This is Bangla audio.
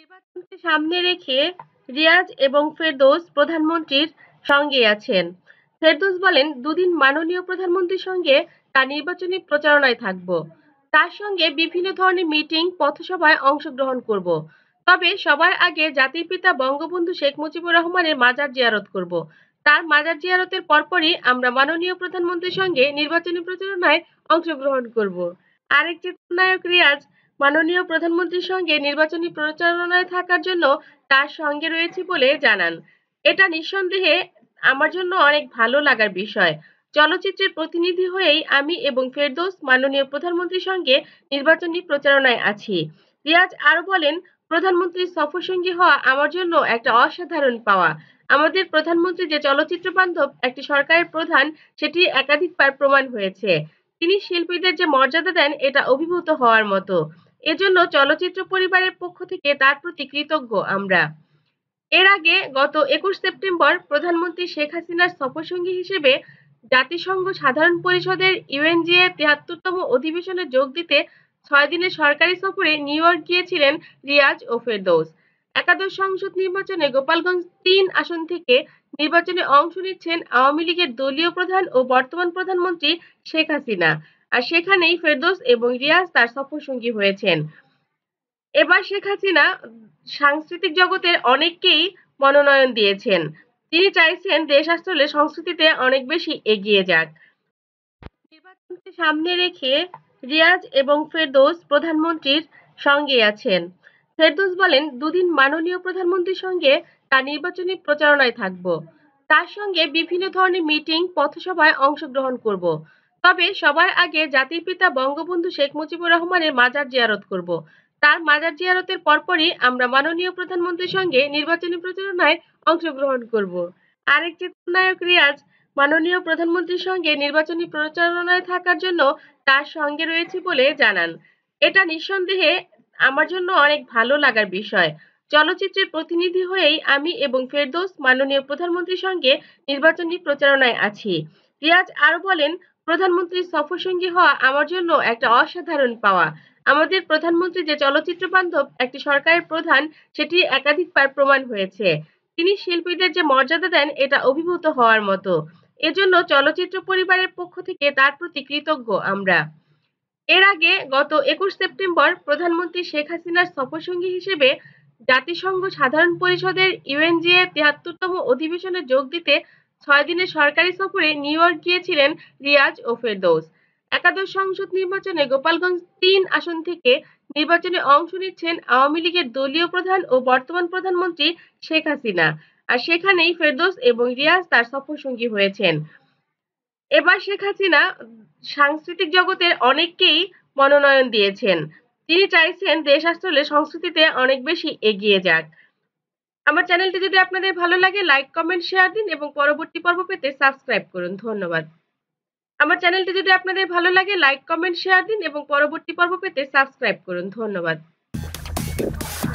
নির্বাচনকে সামনে রেখে রিয়াজ এবং ফেরদৌস প্রধানমন্ত্রীর সঙ্গে আছেন। ফেরদৌস বলেন, দুদিন মাননীয় প্রধানমন্ত্রীর সঙ্গে তার নির্বাচনী প্রচারণায় থাকব। তার সঙ্গে বিভিন্ন ধরনের মিটিং, পথসভায় অংশগ্রহণ করব। তবে সবার আগে জাতির পিতা বঙ্গবন্ধু শেখ মুজিবুর রহমানের মাজার জিয়ারত করব। তার মাজার জিয়ারতের পরপরই আমরা মাননীয় প্রধানমন্ত্রীর সঙ্গে নির্বাচনী প্রচারণায় অংশগ্রহণ করব। আরেক চিত্রনায়ক রিয়াজ মাননীয় প্রধানমন্ত্রীর সঙ্গে নির্বাচনী প্রচারণায় থাকার জন্য তার সঙ্গে রয়েছি বলে জানান এটা নিঃসন্দেহে আমার জন্য অনেক ভালো লাগার বিষয় চলচ্চিত্রের প্রতিনিধি হয়েই আমি এবং ফেরদৌস মাননীয় প্রধানমন্ত্রীর সঙ্গে নির্বাচনী প্রচারণায় আছি রিয়াজ আরো বলেন প্রধানমন্ত্রীর সফর সঙ্গী হওয়া আমার জন্য একটা অসাধারণ পাওয়া আমাদের প্রধানমন্ত্রী যে চলচ্চিত্র বান্ধব একটি সরকারের প্রধান সেটি একাধিকবার প্রমাণ হয়েছে তিনি শিল্পীদের যে মর্যাদা দেন এটা অভিভূত হওয়ার মতো এজন্য চলচ্চিত্র পরিবারের পক্ষ থেকে তার প্রতি কৃতজ্ঞ আমরা এর আগে গত একুশ সেপ্টেম্বর প্রধানমন্ত্রী শেখ হাসিনার সফরসঙ্গী হিসেবে জাতিসংঘ সাধারণ পরিষদের ইউএনজিএ তেহাত্তরতম অধিবেশনে যোগ দিতে ছয় দিনের সরকারি সফরে নিউ ইয়র্ক গিয়েছিলেন রিয়াজ ও ফেরদৌস একাদশ সংসদ নির্বাচনে গোপালগঞ্জ তিন আসন থেকে নির্বাচনে অংশ নিচ্ছেন আওয়ামী লীগের দলীয় প্রধান ও বর্তমান প্রধানমন্ত্রী শেখ হাসিনা আর সেখানেই ফেরদোস এবং রিয়াজ তার সফর সঙ্গী হয়েছেন এবার শেখ হাসিনা সাংস্কৃতিক জগতের অনেককেই মনোনয়ন দিয়েছেন তিনি চাইছেন দেশ আসলে সংস্কৃতিতে অনেক বেশি এগিয়ে যাক নির্বাচনকে সামনে রেখে রিয়াজ এবং ফেরদোস প্রধানমন্ত্রীর সঙ্গে আছেন ফেরদোস বলেন দুদিন মাননীয় প্রধানমন্ত্রীর সঙ্গে তার নির্বাচনী প্রচারণায় থাকব তার সঙ্গে বিভিন্ন ধরনের মিটিং পথসভায় অংশগ্রহণ করব তবে সবার আগে জাতির পিতা বঙ্গবন্ধু শেখ মুজিবুর রহমানের মাজার জিয়ারত করব তার মাজার জিয়ারতের পরপরই আমরা মাননীয় প্রধানমন্ত্রীর সঙ্গে নির্বাচনী প্রচারণায় অংশগ্রহণ করব আরেক চিত্রনায়ক রিয়াজ মাননীয় প্রধানমন্ত্রীর সঙ্গে নির্বাচনী প্রচারণায় থাকার জন্য তার সঙ্গে রয়েছে বলে জানান এটা নিঃসন্দেহে আমার জন্য অনেক ভালো লাগার বিষয় চলচ্চিত্রের প্রতিনিধি হয়েই আমি এবং ফেরদোস মাননীয় প্রধানমন্ত্রীর সঙ্গে নির্বাচনী প্রচারণায় আছি রিয়াজ আরো বলেন প্রধানমন্ত্রী সফর সঙ্গী হওয়া আমার জন্য একটা অসাধারণ পাওয়া আমাদের প্রধানমন্ত্রী যে চলচ্চিত্র বান্ধব একটি সরকারের প্রধান সেটি একাধিকবার প্রমাণ হয়েছে তিনি শিল্পীদের যে মর্যাদা দেন এটা অভিভূত হওয়ার মতো এজন্য চলচ্চিত্র পরিবারের পক্ষ থেকে তার প্রতি কৃতজ্ঞ আমরা এর আগে গত একুশ সেপ্টেম্বর প্রধানমন্ত্রী শেখ হাসিনার সফরসঙ্গী হিসেবে জাতিসংঘ সাধারণ পরিষদের ইউএনজিএ তিয়াত্তরতম অধিবেশনে যোগ দিতে ছয় দিনের সরকারি সফরে নিউ ইয়র্ক গিয়েছিলেন রিয়াজ ও ফেরদৌস একাদশ সংসদ নির্বাচনে গোপালগঞ্জ তিন আসন থেকে নির্বাচনে অংশ নিচ্ছেন আওয়ামী লীগের দলীয় প্রধান ও বর্তমান প্রধানমন্ত্রী শেখ হাসিনা আর সেখানেই ফেরদৌস এবং রিয়াজ তার সফর সঙ্গী হয়েছেন এবার শেখ হাসিনা সাংস্কৃতিক জগতের অনেককেই মনোনয়ন দিয়েছেন তিনি চাইছেন দেশ আসলে সংস্কৃতিতে অনেক বেশি এগিয়ে যাক আমার চ্যানেলটি যদি আপনাদের ভালো লাগে লাইক কমেন্ট শেয়ার দিন এবং পরবর্তী পর্ব পেতে সাবস্ক্রাইব করুন ধন্যবাদ আমার চ্যানেলটি যদি আপনাদের ভালো লাগে লাইক কমেন্ট শেয়ার দিন এবং পরবর্তী পর্ব পেতে সাবস্ক্রাইব করুন ধন্যবাদ